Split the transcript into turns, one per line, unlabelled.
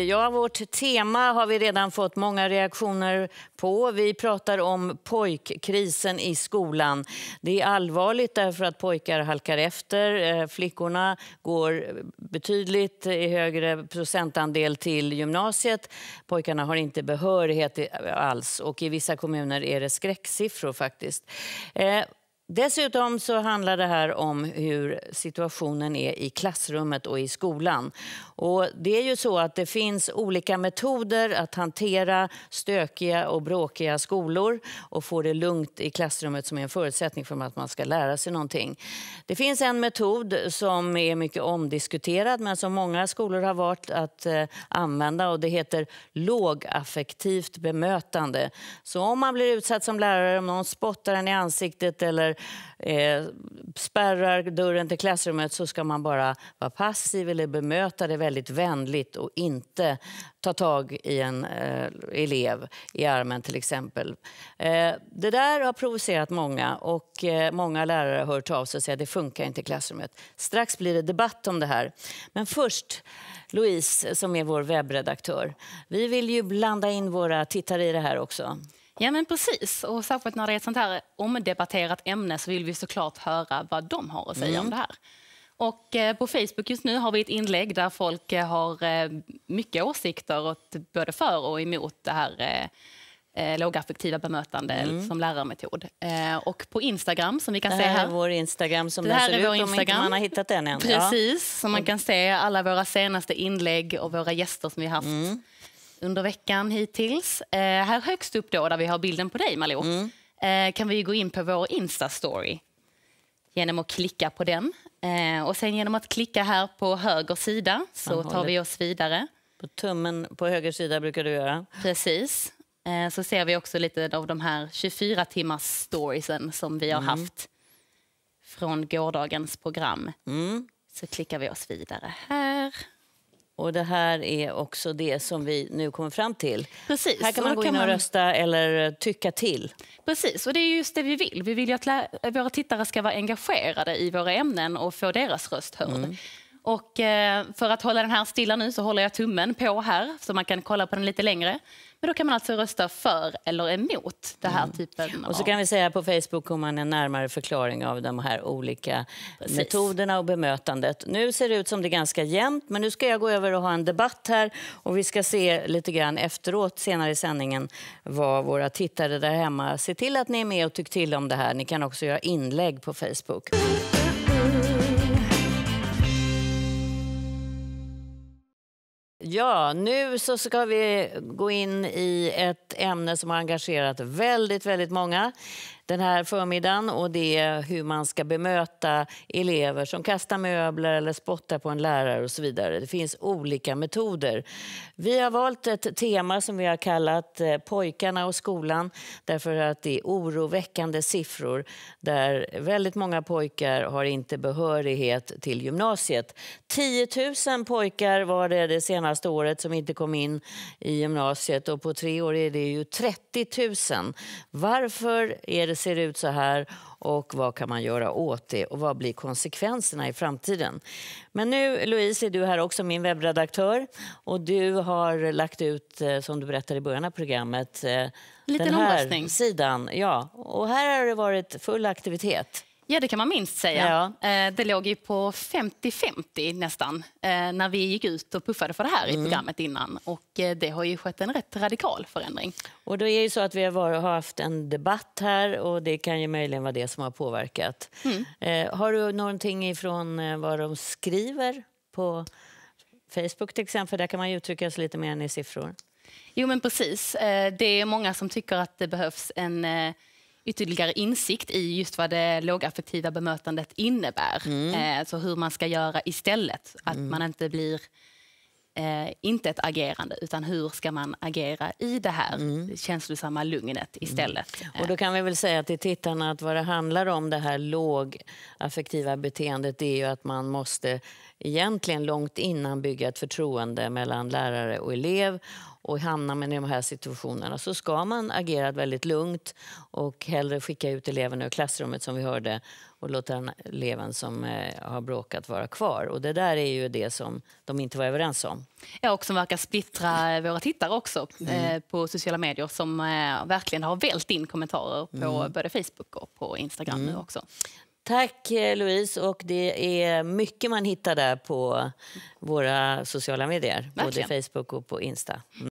Ja, vårt tema har vi redan fått många reaktioner på. Vi pratar om pojkkrisen i skolan. Det är allvarligt därför att pojkar halkar efter. Eh, flickorna går betydligt i högre procentandel till gymnasiet. Pojkarna har inte behörighet alls och i vissa kommuner är det skräcksiffror faktiskt. Eh, Dessutom så handlar det här om hur situationen är i klassrummet och i skolan. Och det är ju så att det finns olika metoder att hantera stökiga och bråkiga skolor och få det lugnt i klassrummet som är en förutsättning för att man ska lära sig någonting. Det finns en metod som är mycket omdiskuterad men som många skolor har valt att eh, använda och det heter lågaffektivt bemötande. Så om man blir utsatt som lärare, om någon spottar en i ansiktet eller eller eh, spärrar dörren till klassrummet så ska man bara vara passiv eller bemöta det väldigt vänligt och inte ta tag i en eh, elev i armen till exempel. Eh, det där har provocerat många och eh, många lärare har hört av sig och säger att det funkar inte i klassrummet. Strax blir det debatt om det här. Men först Louise som är vår
webbredaktör. Vi vill ju blanda in våra tittare i det här också. Ja, men precis. Och särskilt när det är ett sånt här omdebatterat ämne så vill vi såklart höra vad de har att säga mm. om det här. Och eh, på Facebook just nu har vi ett inlägg där folk eh, har eh, mycket åsikter åt både för och emot det här lågaffektiva bemötande mm. som lärarmetod. och på Instagram som vi kan se här. Det här är vår Instagram som det här är vår ut Instagram. om inte man har hittat den än. Precis, ja. som man kan se alla våra senaste inlägg och våra gäster som vi haft. Mm under veckan hittills. Eh, här högst upp då, där vi har bilden på dig Malou, mm. eh, kan vi gå in på vår Insta-story genom att klicka på den. Eh, och sen genom att klicka här på höger sida så tar vi oss vidare. På tummen på höger sida brukar du göra. Precis. Eh, så ser vi också lite av de här 24 timmars storiesen som vi har mm. haft från gårdagens program. Mm. Så klickar vi oss vidare här. Och Det här är också
det som vi nu kommer fram till. Precis. Här kan man gå in och man... rösta eller tycka till.
Precis, och det är just det vi vill. Vi vill att våra tittare ska vara engagerade i våra ämnen och få deras röst hörd. Mm. Och eh, för att hålla den här stilla nu så håller jag tummen på här så man kan kolla på den lite längre. Men då kan man alltså rösta för eller emot det här mm. typen av... Och så kan
vi säga på Facebook kommer man en närmare förklaring av de här olika Precis. metoderna och bemötandet. Nu ser det ut som det är ganska jämnt, men nu ska jag gå över och ha en debatt här och vi ska se lite grann efteråt senare i sändningen vad våra tittare där hemma... Se till att ni är med och tycker till om det här. Ni kan också göra inlägg på Facebook. Ja, nu så ska vi gå in i ett ämne som har engagerat väldigt, väldigt många den här förmiddagen och det är hur man ska bemöta elever som kastar möbler eller spottar på en lärare och så vidare. Det finns olika metoder. Vi har valt ett tema som vi har kallat eh, Pojkarna och skolan därför att det är oroväckande siffror där väldigt många pojkar har inte behörighet till gymnasiet. 10 000 pojkar var det det senaste året som inte kom in i gymnasiet och på tre år är det ju 30 000. Varför är det det ser ut så här och vad kan man göra åt det och vad blir konsekvenserna i framtiden? Men nu Louise är du här också, min webbredaktör och du har lagt ut, eh, som du berättade i början av programmet, eh, Liten den här omröstning. sidan. Ja, och här har det varit full aktivitet.
Ja, det kan man minst säga. Ja. Eh, det låg ju på 50-50 nästan eh, när vi gick ut och puffade för det här mm. i programmet innan. Och eh, det har ju skett en rätt radikal förändring.
Och då är ju så att vi har haft en debatt här och det kan ju möjligen vara det som har påverkat. Mm. Har du någonting ifrån vad de skriver på Facebook till exempel? Där kan man ju uttrycka sig lite mer än i siffror.
Jo, men precis. Det är många som tycker att det behövs en ytterligare insikt i just vad det lågaffektiva bemötandet innebär. Mm. Eh, så hur man ska göra istället. Att mm. man inte blir eh, inte ett agerande, utan hur ska man agera i det här mm. känslosamma lugnet mm. istället? Mm. Och då
eh. kan vi väl säga till tittarna att vad det handlar om, det här lågaffektiva beteendet, det är ju att man måste egentligen långt innan bygga ett förtroende mellan lärare och elev och hamnar man i de här situationerna så ska man agera väldigt lugnt och hellre skicka ut eleven ur klassrummet som vi hörde och låta den eleven som eh, har bråkat vara kvar. Och det där är ju det som de inte var överens om.
Ja, och som verkar splittra våra tittare också mm. Eh, på sociala medier som eh, verkligen har vält in kommentarer på mm. både Facebook och på Instagram mm. nu också. Tack Louise och det
är mycket man hittar där på våra sociala medier, Verkligen. både Facebook och på Insta. Mm.